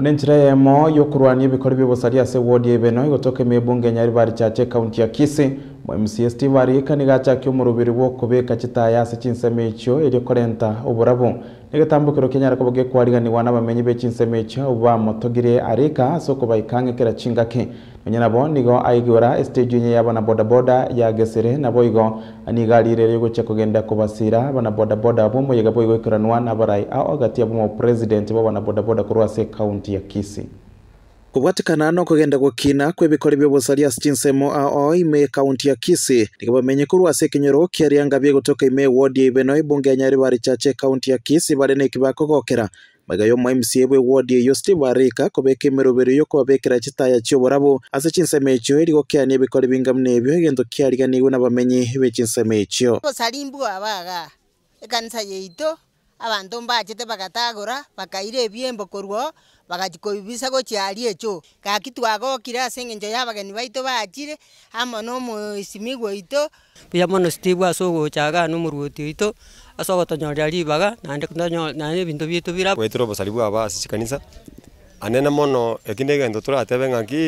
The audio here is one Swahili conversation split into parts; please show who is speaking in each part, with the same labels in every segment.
Speaker 1: une njira yemo yokurwania ebikorwa ebibosari ase wodi ebe no igotoka mebunge ebunge nyaribari chache kaunti ya kisi mcs tivarika nigachakia omorobiri bwa okobeka chitayase chinsemo echio eria okorenta oborabo nigetambukero kenya arako boge kwariganiwa nabamenyi be chinsemo echio obo bamotogire arika ase okobaika ng'ekera chingaki nyina nabo nigo aigora estage enye ya abana bodaboda yagesere nabo igo bana boda boda bo kobasira abana bodaboda na barai boigoekeranwa nabarai ao president bo bana boda boda korwa se county ya kisi gũgwatikana no kũgenda gũkina kwĩ bĩkori bya bũsalia stinsemo ao ime kaunti ya kisi nikivomenyi kurwa sikinyĩrwo kĩarĩanga bĩgũtũka ime ya Ibeno ibunge Nyari barĩ chache kaunti ya kisi barĩ na ikivakũgokera magayo mwa mcv wodi iyo stivarika kuveka imiruviro iyo kuvavekera chitaya chiovoravo ase chinsemo ichio iligokeania ebikori bingamu nebio egento kiariganiwe na bamenyi b'echinsemo ichio
Speaker 2: bosali mbwa baga ekanisa yeito abanto mbachete bagatagora bakaira ebiembo korwa bagachikobibisa gochiari echo gaki twagokire ase eng'encho ya abageni baito bachire amo na omosimi gwaito buya mono steve ase ogochaga na omorwoti oito ase ogotonyorera ribaga naende naende ebinto bieto bira gwaitire obosari bwa abasi chikanisa anene mono ekio na egento toratebe ng'aki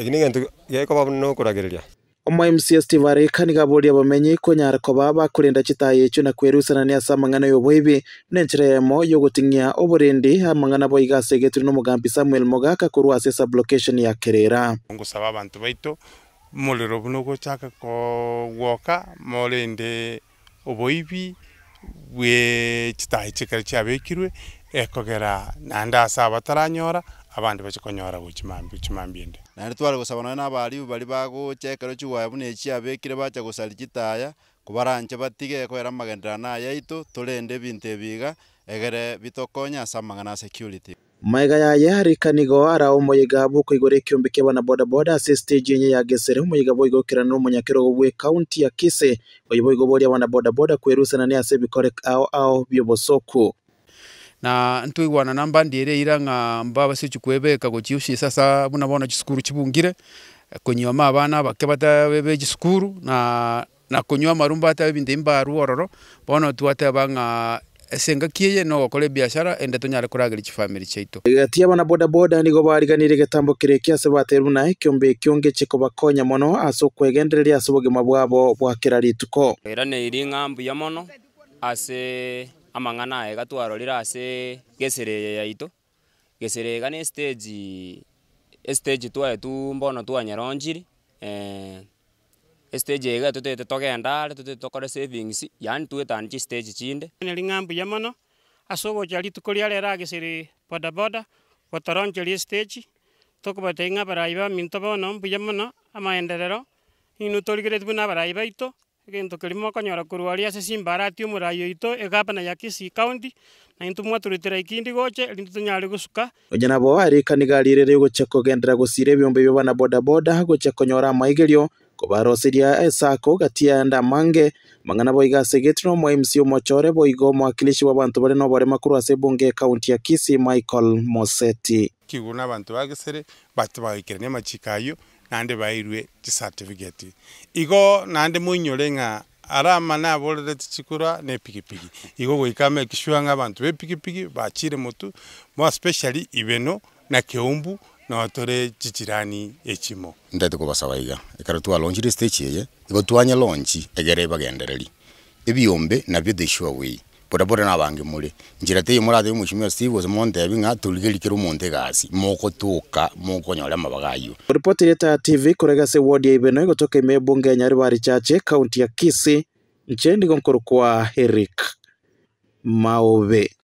Speaker 2: eki na egento gekobabuna na okoragereria
Speaker 1: omwe mcs tivarikani kavulia vamenyi kunyariko baba kulinda chitayi icho na ni asa mang'ana yovoivi na enchira yemo yoguting'ia ovurindi amang'ana voigasa igetuire na omogambi samuel mogaka korwa sesa sublocation ya kerera
Speaker 2: ngusaba abantu baito omorero buno ogochaka kogwoka morende oboibi bwe chitayi chikare chiabekirwe ekogera nanda ase taranyora abandi konyora buchimambi chimambinde
Speaker 1: nari twari gusabana na abaribu bari bagochekero bune chia bekire bacha gusali chitaya kubaranche batige ko era kwera na ayaito tulende binte biga egere bitokonya samanga na security maiga maega yaya arikanigo arao omoyega bokoigora ekiombe kia bana bodaboda ase stage enye yagesere omoyega boigokerana omonyakerogo bwa county ya kise oyo boigo boria bana bodaboda na ne ase bikore ao ao byobosoko na ntwigwana namba ndiere ira nga mbaba si base chikwebeka gochiushi sasa buna bono chisukuru chibungire konywa abana bake batabebe chisukuru na na konywa marumba atabe binde imbaru ororo bono twateba ng'a esenga kieye no gokora ebiashara ende tonyare korageri chifamiri chaito gati abana boda boda ni nigo bariganire getambo kireke ase batera buna ekiombe ekionge chikobakonya mono aso okwegendereria ase obogima bwabo bwakera rituko era ngambu ya mono ase amang'ana ega twarorire ase gesere yaito gesere iga na estage estage tu mbono twanyeronjiri eh, estage iga tutete togenda are tutete tokore savings yani twetanichi stage chinde neri ng'ambuya mono ase ogocha rituko boda agesere bodaboda gotoroncheria estage tokobatainga abarai ba aminto bono mbuya mono inu ng'ino torigeretie buna abarai baito egintu kirimo okonyora korwaria ase simbarati omorayo ito egapa na yakisi county na intu mwaturetera ikindi goche rintu tunyare gusuka onye nabo barikaniga rirere goche kogendera gusira ebyombe byo bana bodaboda goche konyora amaigerio kobaroseria esako gatia enda mange mang'ana boigase getino omwaemisi omochore boiga omwakilishi bwa bantu bare noborema korwa ase ebunge ekaunti ya kisii michael moseti
Speaker 2: kiguna abantu bagesere batubahikerania amachika ayo naende bairwe chicertificate igo naende moinyore ng'a arama naborere chichikura na epigipigi igo goika make sure ng'a abanto ba epigipigi bachire motu mo especially ibeno na keumbu notore chichirani echimo ndete kobasaba iga ekero twalaunchire stage eye igo twanya launch egere bagendereri ebiombe nabio the sure way bodaboda nabange muri njira teye murate y'umushimira Steve Osemonte yabinga turigirikira umuntu egasi moko tuka moko nyora mabagayo
Speaker 1: ripoti ya TV kurega se ward ya Ibeno kutoka imebunge ya Nyaribari chache kaunti ya Kisii nchini Gonkoro kwa Eric Maobe